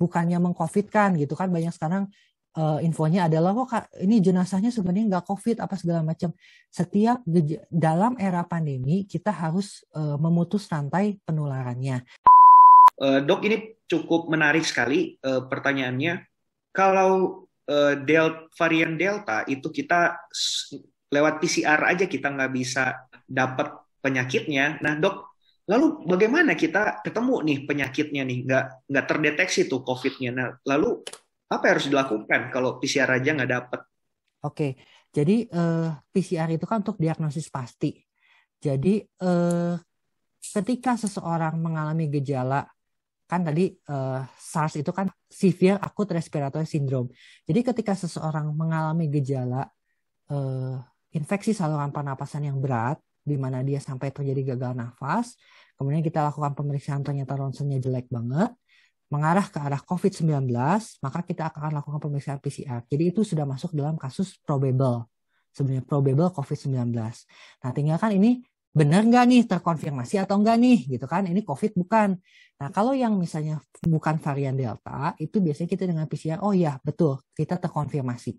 bukannya mengkofitkan gitu kan banyak sekarang uh, infonya adalah kok oh, ini jenazahnya sebenarnya nggak covid apa segala macam. Setiap dalam era pandemi kita harus uh, memutus rantai penularannya. Uh, dok ini cukup menarik sekali uh, pertanyaannya. Kalau uh, del varian delta itu kita lewat PCR aja kita nggak bisa dapat penyakitnya. Nah dok Lalu bagaimana kita ketemu nih penyakitnya nih, nggak nggak terdeteksi tuh COVID-nya. Nah, lalu apa yang harus dilakukan kalau PCR aja nggak dapat? Oke, jadi eh, PCR itu kan untuk diagnosis pasti. Jadi eh, ketika seseorang mengalami gejala kan tadi eh, SARS itu kan severe acute respiratory syndrome. Jadi ketika seseorang mengalami gejala eh, infeksi saluran pernapasan yang berat, di mana dia sampai terjadi gagal nafas. Kemudian kita lakukan pemeriksaan ternyata ronsennya jelek banget, mengarah ke arah COVID-19, maka kita akan lakukan pemeriksaan PCR. Jadi itu sudah masuk dalam kasus probable. Sebenarnya probable COVID-19. Nah, tinggal kan ini benar nggak nih terkonfirmasi atau nggak nih gitu kan ini covid bukan nah kalau yang misalnya bukan varian delta itu biasanya kita dengan PCR oh ya betul kita terkonfirmasi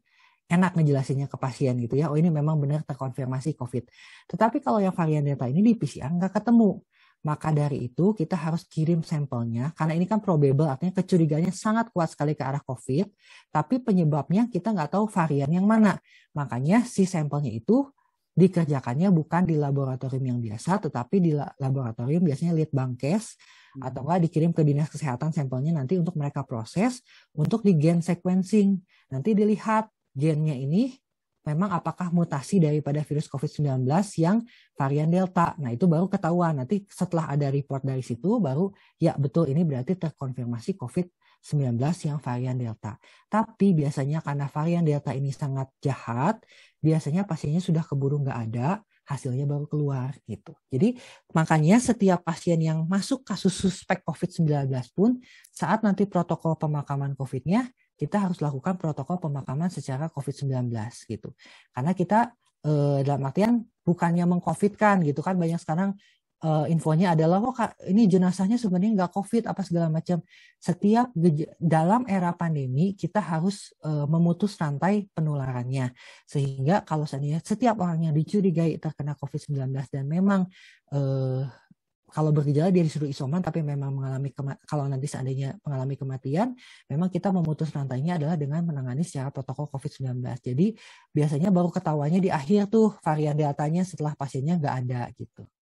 enak ngejelasinnya ke pasien gitu ya. Oh ini memang benar terkonfirmasi COVID. Tetapi kalau yang varian delta ini di PCR nggak ketemu. Maka dari itu kita harus kirim sampelnya karena ini kan probable artinya kecurigaannya sangat kuat sekali ke arah COVID. Tapi penyebabnya kita nggak tahu varian yang mana. Makanya si sampelnya itu dikerjakannya bukan di laboratorium yang biasa tetapi di laboratorium biasanya lead bankes hmm. atau enggak dikirim ke dinas kesehatan sampelnya nanti untuk mereka proses untuk di gen sequencing nanti dilihat gennya ini memang apakah mutasi daripada virus COVID-19 yang varian Delta. Nah, itu baru ketahuan. Nanti setelah ada report dari situ, baru ya betul ini berarti terkonfirmasi COVID-19 yang varian Delta. Tapi biasanya karena varian Delta ini sangat jahat, biasanya pasiennya sudah keburu nggak ada, hasilnya baru keluar gitu. Jadi makanya setiap pasien yang masuk kasus suspek COVID-19 pun saat nanti protokol pemakaman COVID-nya kita harus lakukan protokol pemakaman secara COVID-19 gitu. Karena kita e, dalam artian bukannya mengcovidkan gitu kan banyak sekarang e, infonya adalah oh ini jenazahnya sebenarnya nggak COVID apa segala macam. Setiap dalam era pandemi kita harus e, memutus rantai penularannya sehingga kalau seandainya setiap orang yang dicurigai terkena COVID-19 dan memang eh kalau bergejala dia disuruh isoman tapi memang mengalami kalau nanti seandainya mengalami kematian memang kita memutus rantainya adalah dengan menangani secara protokol COVID-19. Jadi biasanya baru ketawanya di akhir tuh varian deltanya setelah pasiennya nggak ada gitu.